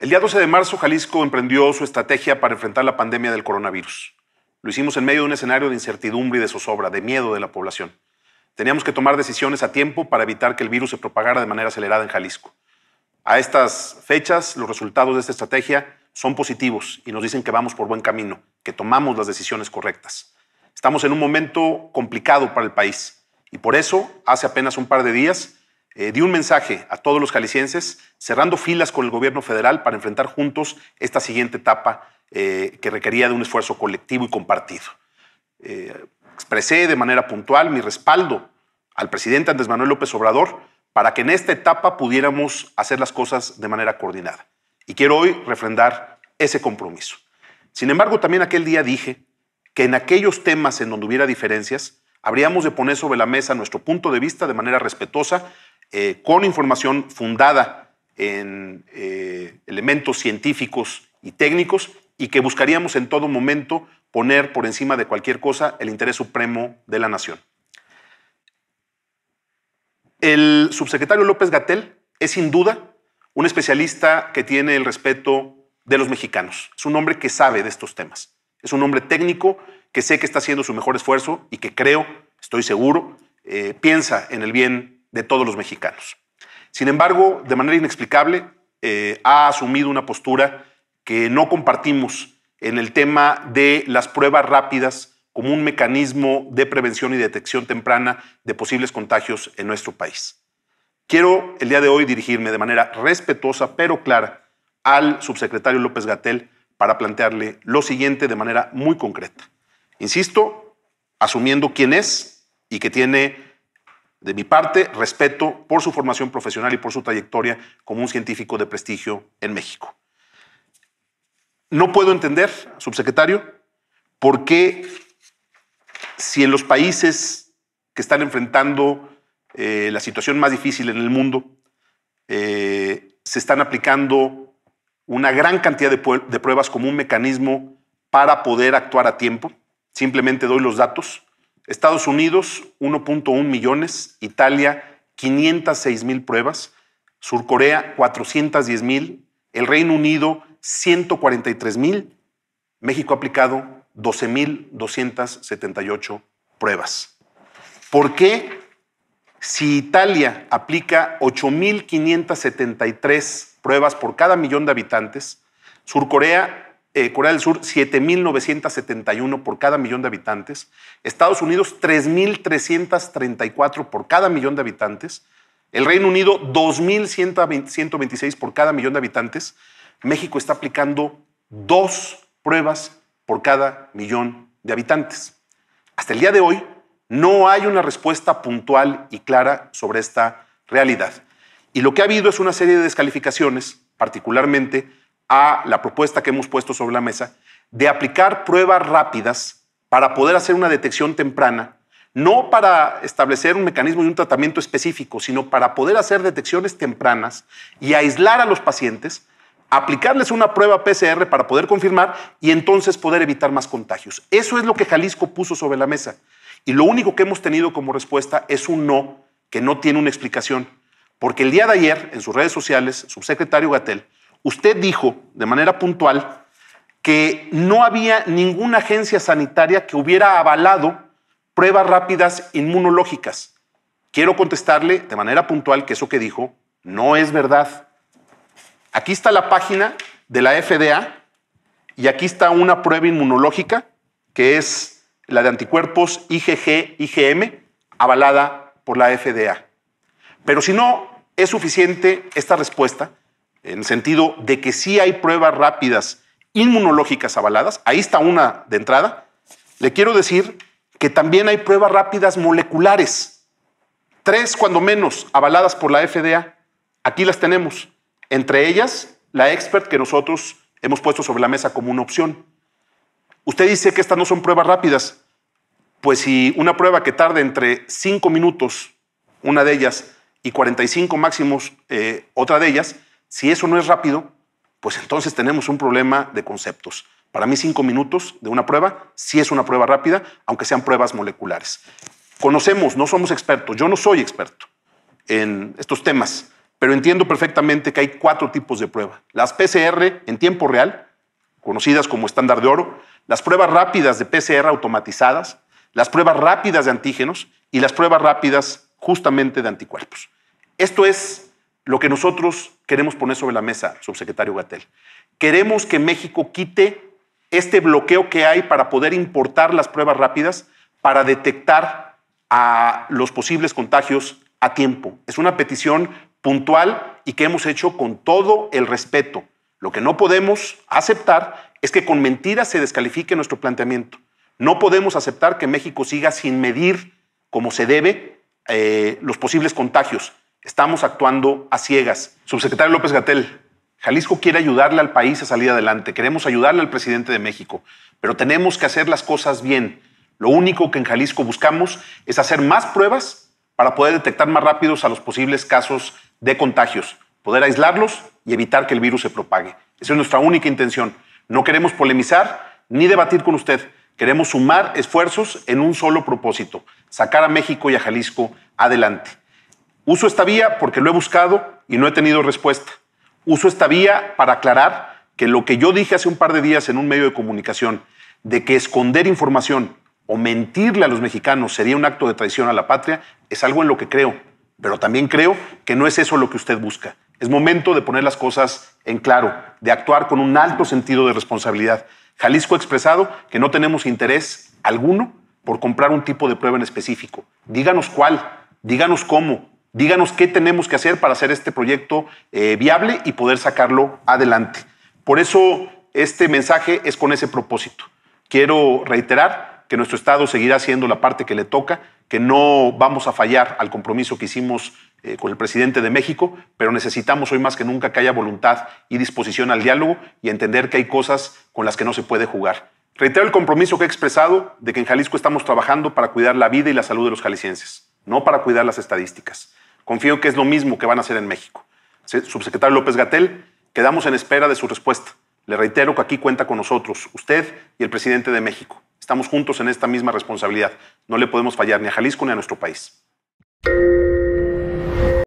El día 12 de marzo, Jalisco emprendió su estrategia para enfrentar la pandemia del coronavirus. Lo hicimos en medio de un escenario de incertidumbre y de zozobra, de miedo de la población. Teníamos que tomar decisiones a tiempo para evitar que el virus se propagara de manera acelerada en Jalisco. A estas fechas, los resultados de esta estrategia son positivos y nos dicen que vamos por buen camino, que tomamos las decisiones correctas. Estamos en un momento complicado para el país y por eso, hace apenas un par de días, eh, dio un mensaje a todos los jaliscienses, cerrando filas con el gobierno federal para enfrentar juntos esta siguiente etapa eh, que requería de un esfuerzo colectivo y compartido. Eh, expresé de manera puntual mi respaldo al presidente Andrés Manuel López Obrador para que en esta etapa pudiéramos hacer las cosas de manera coordinada. Y quiero hoy refrendar ese compromiso. Sin embargo, también aquel día dije que en aquellos temas en donde hubiera diferencias, habríamos de poner sobre la mesa nuestro punto de vista de manera respetuosa eh, con información fundada en eh, elementos científicos y técnicos y que buscaríamos en todo momento poner por encima de cualquier cosa el interés supremo de la nación. El subsecretario López Gatel es sin duda un especialista que tiene el respeto de los mexicanos. Es un hombre que sabe de estos temas. Es un hombre técnico que sé que está haciendo su mejor esfuerzo y que creo, estoy seguro, eh, piensa en el bien de todos los mexicanos. Sin embargo, de manera inexplicable, eh, ha asumido una postura que no compartimos en el tema de las pruebas rápidas como un mecanismo de prevención y detección temprana de posibles contagios en nuestro país. Quiero el día de hoy dirigirme de manera respetuosa pero clara al subsecretario López Gatel para plantearle lo siguiente de manera muy concreta. Insisto, asumiendo quién es y que tiene de mi parte, respeto por su formación profesional y por su trayectoria como un científico de prestigio en México. No puedo entender, subsecretario, por qué si en los países que están enfrentando eh, la situación más difícil en el mundo, eh, se están aplicando una gran cantidad de pruebas como un mecanismo para poder actuar a tiempo. Simplemente doy los datos. Estados Unidos, 1.1 millones. Italia, 506 mil pruebas. Sur Corea, 410 mil. El Reino Unido, 143 mil. México ha aplicado 12.278 pruebas. ¿Por qué si Italia aplica 8.573 pruebas por cada millón de habitantes, Sur Corea eh, Corea del Sur 7.971 por cada millón de habitantes, Estados Unidos 3.334 por cada millón de habitantes, el Reino Unido 2.126 por cada millón de habitantes, México está aplicando dos pruebas por cada millón de habitantes. Hasta el día de hoy no hay una respuesta puntual y clara sobre esta realidad. Y lo que ha habido es una serie de descalificaciones, particularmente a la propuesta que hemos puesto sobre la mesa de aplicar pruebas rápidas para poder hacer una detección temprana, no para establecer un mecanismo y un tratamiento específico, sino para poder hacer detecciones tempranas y aislar a los pacientes, aplicarles una prueba PCR para poder confirmar y entonces poder evitar más contagios. Eso es lo que Jalisco puso sobre la mesa. Y lo único que hemos tenido como respuesta es un no que no tiene una explicación. Porque el día de ayer, en sus redes sociales, subsecretario Gatel Usted dijo de manera puntual que no había ninguna agencia sanitaria que hubiera avalado pruebas rápidas inmunológicas. Quiero contestarle de manera puntual que eso que dijo no es verdad. Aquí está la página de la FDA y aquí está una prueba inmunológica que es la de anticuerpos IgG-IgM avalada por la FDA. Pero si no es suficiente esta respuesta, en el sentido de que sí hay pruebas rápidas inmunológicas avaladas, ahí está una de entrada, le quiero decir que también hay pruebas rápidas moleculares, tres cuando menos avaladas por la FDA, aquí las tenemos, entre ellas la expert que nosotros hemos puesto sobre la mesa como una opción. Usted dice que estas no son pruebas rápidas, pues si una prueba que tarde entre 5 minutos, una de ellas, y 45 máximos, eh, otra de ellas, si eso no es rápido, pues entonces tenemos un problema de conceptos. Para mí cinco minutos de una prueba sí es una prueba rápida, aunque sean pruebas moleculares. Conocemos, no somos expertos, yo no soy experto en estos temas, pero entiendo perfectamente que hay cuatro tipos de prueba. Las PCR en tiempo real, conocidas como estándar de oro, las pruebas rápidas de PCR automatizadas, las pruebas rápidas de antígenos y las pruebas rápidas justamente de anticuerpos. Esto es lo que nosotros queremos poner sobre la mesa, subsecretario Gatel. Queremos que México quite este bloqueo que hay para poder importar las pruebas rápidas para detectar a los posibles contagios a tiempo. Es una petición puntual y que hemos hecho con todo el respeto. Lo que no podemos aceptar es que con mentiras se descalifique nuestro planteamiento. No podemos aceptar que México siga sin medir como se debe eh, los posibles contagios. Estamos actuando a ciegas. Subsecretario López Gatel, Jalisco quiere ayudarle al país a salir adelante. Queremos ayudarle al presidente de México, pero tenemos que hacer las cosas bien. Lo único que en Jalisco buscamos es hacer más pruebas para poder detectar más rápido a los posibles casos de contagios, poder aislarlos y evitar que el virus se propague. Esa es nuestra única intención. No queremos polemizar ni debatir con usted. Queremos sumar esfuerzos en un solo propósito, sacar a México y a Jalisco adelante. Uso esta vía porque lo he buscado y no he tenido respuesta. Uso esta vía para aclarar que lo que yo dije hace un par de días en un medio de comunicación, de que esconder información o mentirle a los mexicanos sería un acto de traición a la patria, es algo en lo que creo. Pero también creo que no es eso lo que usted busca. Es momento de poner las cosas en claro, de actuar con un alto sentido de responsabilidad. Jalisco ha expresado que no tenemos interés alguno por comprar un tipo de prueba en específico. Díganos cuál, díganos cómo, Díganos qué tenemos que hacer para hacer este proyecto eh, viable y poder sacarlo adelante. Por eso este mensaje es con ese propósito. Quiero reiterar que nuestro Estado seguirá haciendo la parte que le toca, que no vamos a fallar al compromiso que hicimos eh, con el presidente de México, pero necesitamos hoy más que nunca que haya voluntad y disposición al diálogo y entender que hay cosas con las que no se puede jugar. Reitero el compromiso que he expresado de que en Jalisco estamos trabajando para cuidar la vida y la salud de los jaliscienses, no para cuidar las estadísticas. Confío que es lo mismo que van a hacer en México. Subsecretario López Gatel, quedamos en espera de su respuesta. Le reitero que aquí cuenta con nosotros, usted y el presidente de México. Estamos juntos en esta misma responsabilidad. No le podemos fallar ni a Jalisco ni a nuestro país.